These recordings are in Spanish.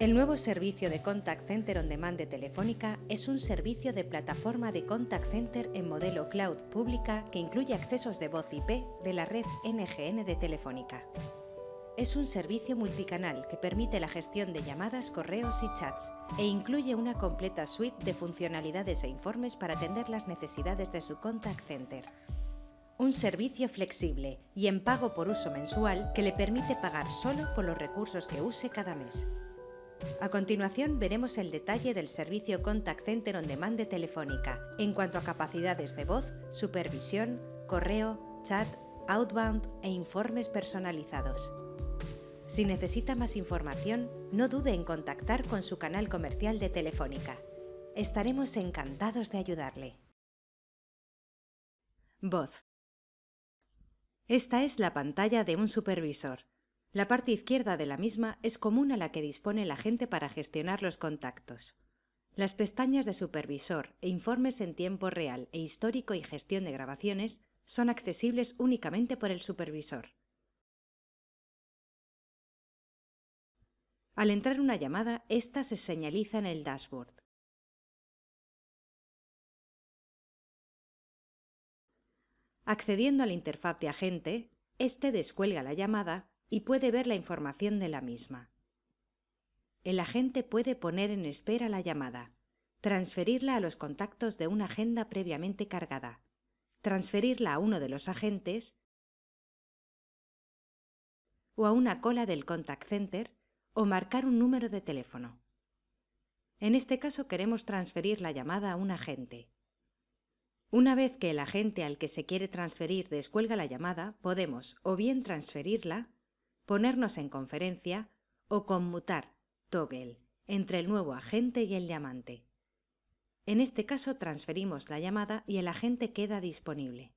El nuevo servicio de Contact Center on Demand de Telefónica es un servicio de plataforma de Contact Center en modelo cloud pública que incluye accesos de voz IP de la red NGN de Telefónica. Es un servicio multicanal que permite la gestión de llamadas, correos y chats e incluye una completa suite de funcionalidades e informes para atender las necesidades de su Contact Center un servicio flexible y en pago por uso mensual que le permite pagar solo por los recursos que use cada mes. A continuación veremos el detalle del servicio Contact Center on Demand de Telefónica en cuanto a capacidades de voz, supervisión, correo, chat, outbound e informes personalizados. Si necesita más información, no dude en contactar con su canal comercial de Telefónica. Estaremos encantados de ayudarle. Voz. Esta es la pantalla de un supervisor. La parte izquierda de la misma es común a la que dispone la gente para gestionar los contactos. Las pestañas de Supervisor e Informes en tiempo real e Histórico y Gestión de grabaciones son accesibles únicamente por el supervisor. Al entrar una llamada, ésta se señaliza en el dashboard. Accediendo a la interfaz de agente, éste descuelga la llamada y puede ver la información de la misma. El agente puede poner en espera la llamada, transferirla a los contactos de una agenda previamente cargada, transferirla a uno de los agentes o a una cola del contact center o marcar un número de teléfono. En este caso queremos transferir la llamada a un agente. Una vez que el agente al que se quiere transferir descuelga la llamada, podemos o bien transferirla ponernos en conferencia o conmutar toggle entre el nuevo agente y el llamante. En este caso transferimos la llamada y el agente queda disponible.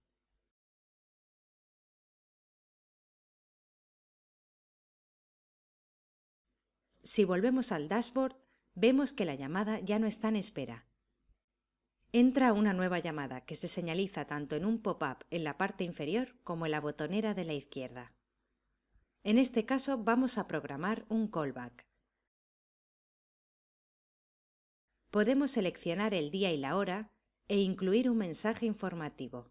Si volvemos al dashboard, vemos que la llamada ya no está en espera. Entra una nueva llamada que se señaliza tanto en un pop-up en la parte inferior como en la botonera de la izquierda. En este caso vamos a programar un callback. Podemos seleccionar el día y la hora e incluir un mensaje informativo.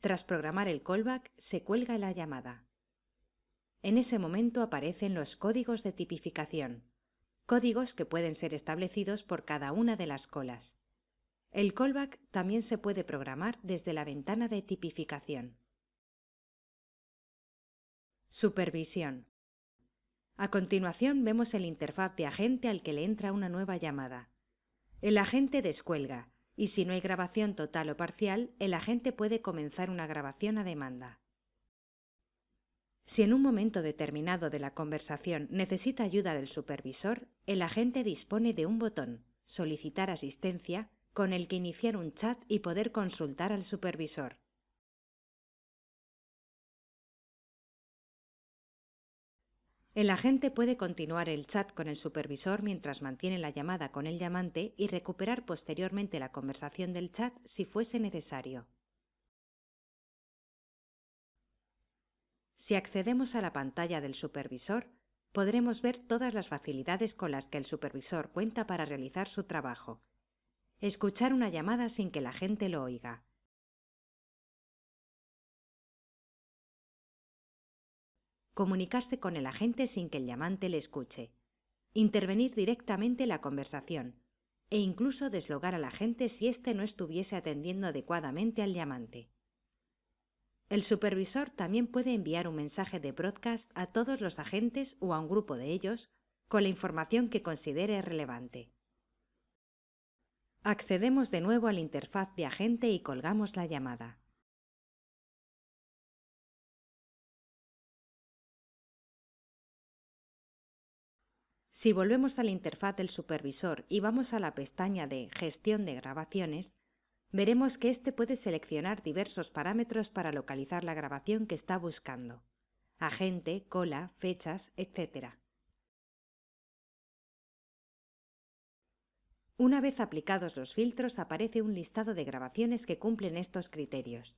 Tras programar el callback, se cuelga la llamada. En ese momento aparecen los códigos de tipificación, códigos que pueden ser establecidos por cada una de las colas. El callback también se puede programar desde la ventana de tipificación. Supervisión. A continuación vemos el interfaz de agente al que le entra una nueva llamada. El agente descuelga, y si no hay grabación total o parcial, el agente puede comenzar una grabación a demanda. Si en un momento determinado de la conversación necesita ayuda del supervisor, el agente dispone de un botón, solicitar asistencia, con el que iniciar un chat y poder consultar al supervisor. El agente puede continuar el chat con el supervisor mientras mantiene la llamada con el llamante y recuperar posteriormente la conversación del chat si fuese necesario. Si accedemos a la pantalla del supervisor, podremos ver todas las facilidades con las que el supervisor cuenta para realizar su trabajo. Escuchar una llamada sin que la gente lo oiga. Comunicarse con el agente sin que el llamante le escuche. Intervenir directamente la conversación. E incluso deslogar al agente si éste no estuviese atendiendo adecuadamente al llamante. El supervisor también puede enviar un mensaje de broadcast a todos los agentes o a un grupo de ellos con la información que considere relevante. Accedemos de nuevo a la interfaz de agente y colgamos la llamada. Si volvemos a la interfaz del supervisor y vamos a la pestaña de Gestión de grabaciones, veremos que éste puede seleccionar diversos parámetros para localizar la grabación que está buscando. Agente, cola, fechas, etc. Una vez aplicados los filtros aparece un listado de grabaciones que cumplen estos criterios.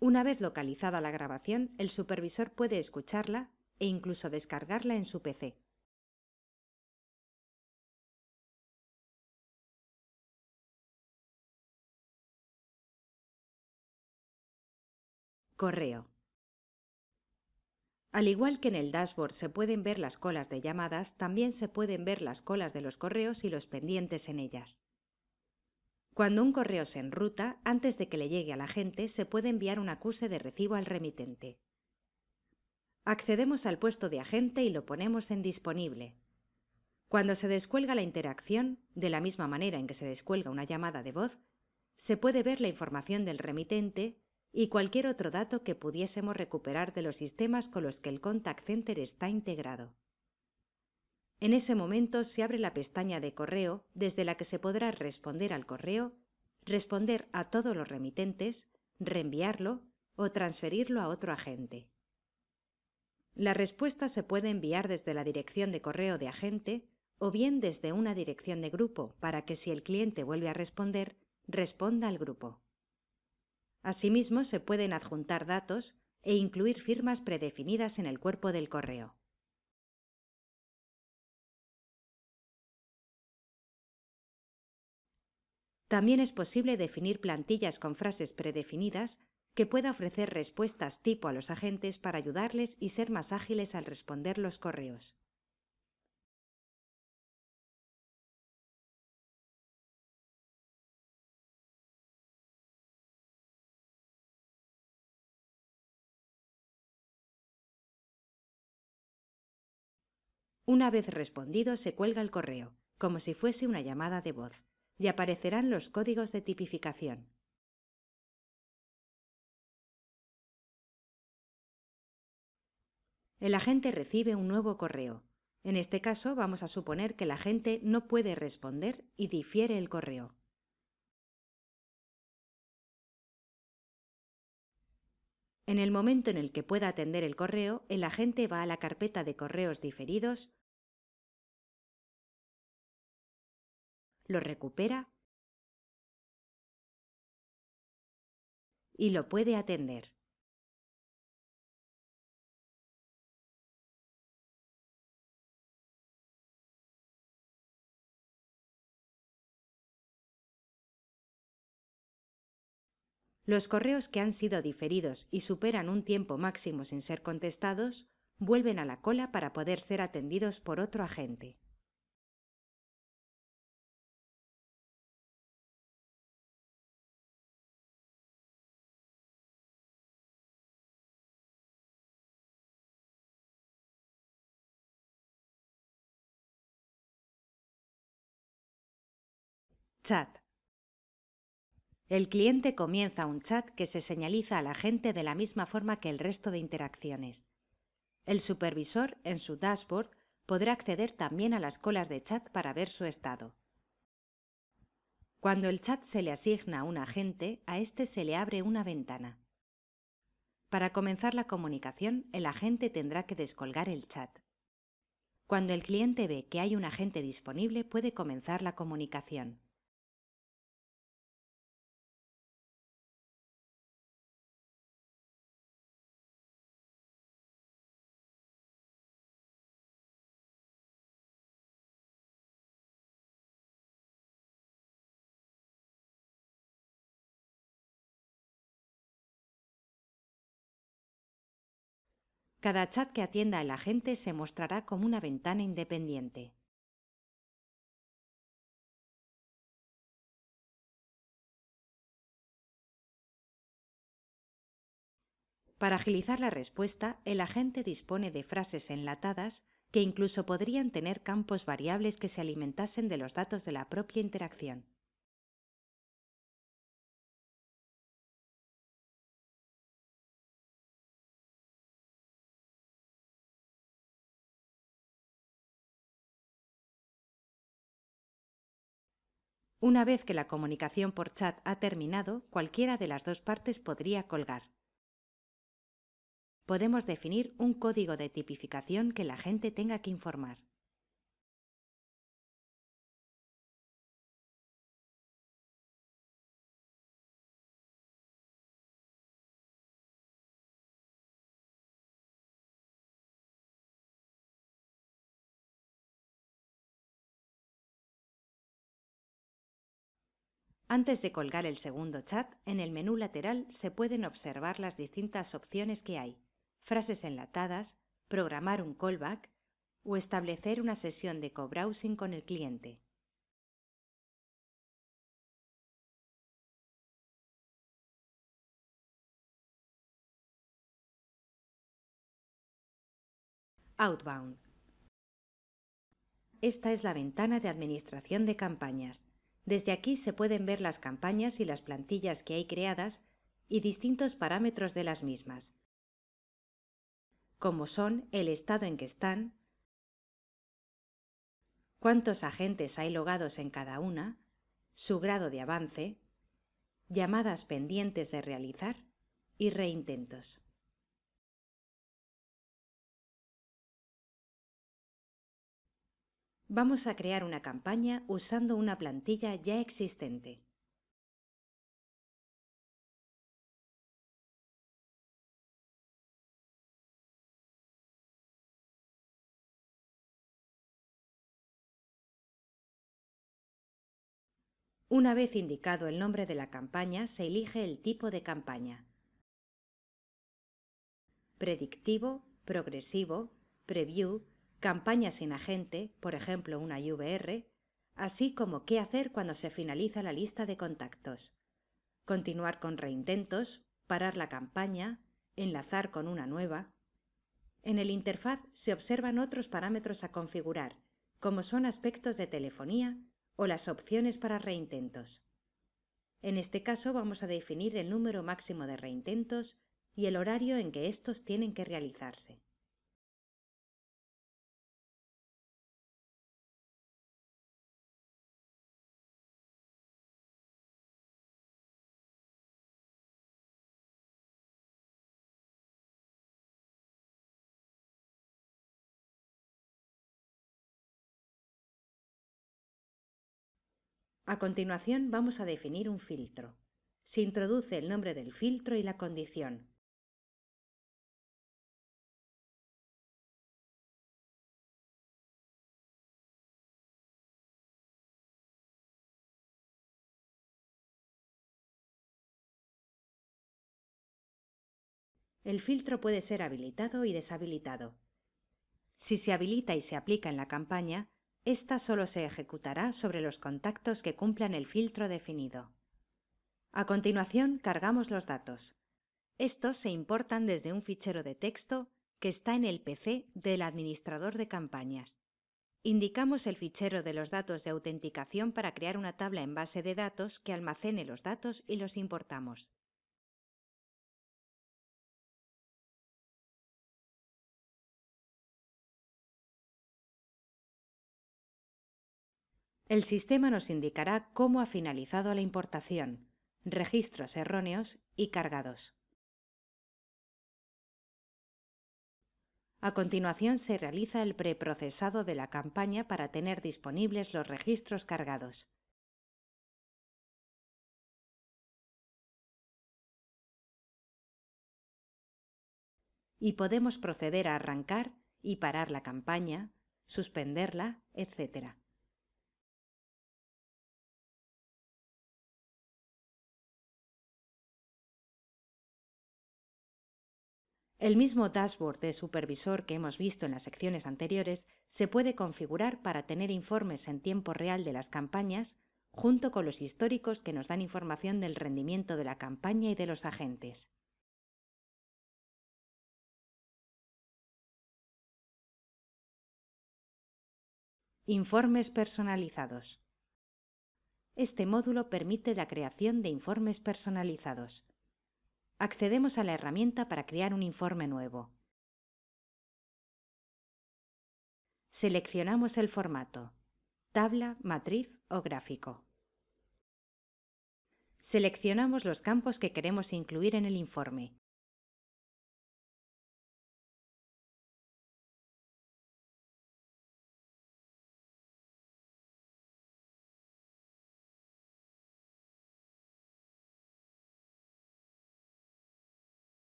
Una vez localizada la grabación, el supervisor puede escucharla e incluso descargarla en su PC. Correo. Al igual que en el dashboard se pueden ver las colas de llamadas, también se pueden ver las colas de los correos y los pendientes en ellas. Cuando un correo se enruta, antes de que le llegue al la se puede enviar un acuse de recibo al remitente. Accedemos al puesto de agente y lo ponemos en disponible. Cuando se descuelga la interacción, de la misma manera en que se descuelga una llamada de voz, se puede ver la información del remitente, y cualquier otro dato que pudiésemos recuperar de los sistemas con los que el contact center está integrado. En ese momento se abre la pestaña de correo desde la que se podrá responder al correo, responder a todos los remitentes, reenviarlo o transferirlo a otro agente. La respuesta se puede enviar desde la dirección de correo de agente o bien desde una dirección de grupo para que si el cliente vuelve a responder, responda al grupo. Asimismo, se pueden adjuntar datos e incluir firmas predefinidas en el cuerpo del correo. También es posible definir plantillas con frases predefinidas que pueda ofrecer respuestas tipo a los agentes para ayudarles y ser más ágiles al responder los correos. Una vez respondido, se cuelga el correo, como si fuese una llamada de voz, y aparecerán los códigos de tipificación. El agente recibe un nuevo correo. En este caso, vamos a suponer que el agente no puede responder y difiere el correo. En el momento en el que pueda atender el correo, el agente va a la carpeta de correos diferidos lo recupera y lo puede atender. Los correos que han sido diferidos y superan un tiempo máximo sin ser contestados vuelven a la cola para poder ser atendidos por otro agente. Chat. El cliente comienza un chat que se señaliza al agente de la misma forma que el resto de interacciones. El supervisor, en su dashboard, podrá acceder también a las colas de chat para ver su estado. Cuando el chat se le asigna a un agente, a este se le abre una ventana. Para comenzar la comunicación, el agente tendrá que descolgar el chat. Cuando el cliente ve que hay un agente disponible, puede comenzar la comunicación. Cada chat que atienda el agente se mostrará como una ventana independiente. Para agilizar la respuesta, el agente dispone de frases enlatadas que incluso podrían tener campos variables que se alimentasen de los datos de la propia interacción. Una vez que la comunicación por chat ha terminado, cualquiera de las dos partes podría colgar. Podemos definir un código de tipificación que la gente tenga que informar. Antes de colgar el segundo chat, en el menú lateral se pueden observar las distintas opciones que hay, frases enlatadas, programar un callback o establecer una sesión de co-browsing con el cliente. Outbound. Esta es la ventana de administración de campañas. Desde aquí se pueden ver las campañas y las plantillas que hay creadas y distintos parámetros de las mismas, como son el estado en que están, cuántos agentes hay logados en cada una, su grado de avance, llamadas pendientes de realizar y reintentos. Vamos a crear una campaña usando una plantilla ya existente. Una vez indicado el nombre de la campaña, se elige el tipo de campaña. Predictivo, progresivo, preview, campañas sin agente, por ejemplo una IVR, así como qué hacer cuando se finaliza la lista de contactos. Continuar con reintentos, parar la campaña, enlazar con una nueva. En el interfaz se observan otros parámetros a configurar, como son aspectos de telefonía o las opciones para reintentos. En este caso vamos a definir el número máximo de reintentos y el horario en que estos tienen que realizarse. A continuación vamos a definir un filtro. Se introduce el nombre del filtro y la condición. El filtro puede ser habilitado y deshabilitado. Si se habilita y se aplica en la campaña, esta solo se ejecutará sobre los contactos que cumplan el filtro definido. A continuación, cargamos los datos. Estos se importan desde un fichero de texto que está en el PC del administrador de campañas. Indicamos el fichero de los datos de autenticación para crear una tabla en base de datos que almacene los datos y los importamos. el sistema nos indicará cómo ha finalizado la importación, registros erróneos y cargados. A continuación se realiza el preprocesado de la campaña para tener disponibles los registros cargados. Y podemos proceder a arrancar y parar la campaña, suspenderla, etc. El mismo dashboard de supervisor que hemos visto en las secciones anteriores se puede configurar para tener informes en tiempo real de las campañas, junto con los históricos que nos dan información del rendimiento de la campaña y de los agentes. Informes personalizados. Este módulo permite la creación de informes personalizados accedemos a la herramienta para crear un informe nuevo. Seleccionamos el formato, tabla, matriz o gráfico. Seleccionamos los campos que queremos incluir en el informe,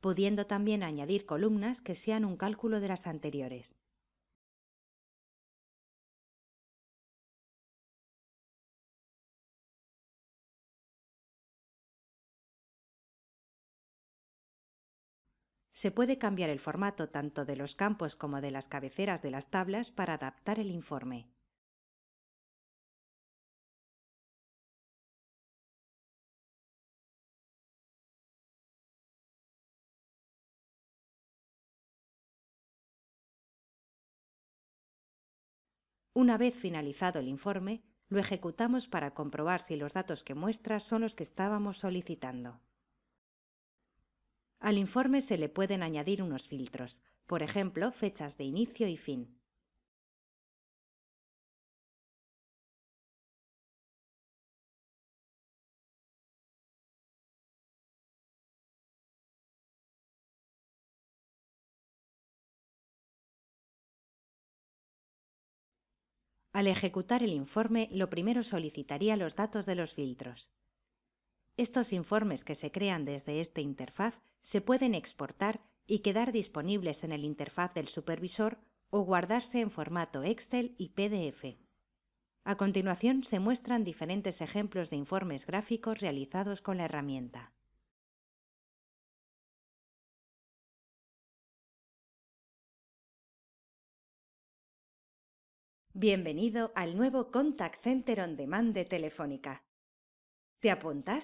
pudiendo también añadir columnas que sean un cálculo de las anteriores. Se puede cambiar el formato tanto de los campos como de las cabeceras de las tablas para adaptar el informe. Una vez finalizado el informe, lo ejecutamos para comprobar si los datos que muestra son los que estábamos solicitando. Al informe se le pueden añadir unos filtros, por ejemplo, fechas de inicio y fin. Al ejecutar el informe, lo primero solicitaría los datos de los filtros. Estos informes que se crean desde esta interfaz se pueden exportar y quedar disponibles en el interfaz del supervisor o guardarse en formato Excel y PDF. A continuación se muestran diferentes ejemplos de informes gráficos realizados con la herramienta. Bienvenido al nuevo Contact Center on Demand de Telefónica. ¿Te apuntas?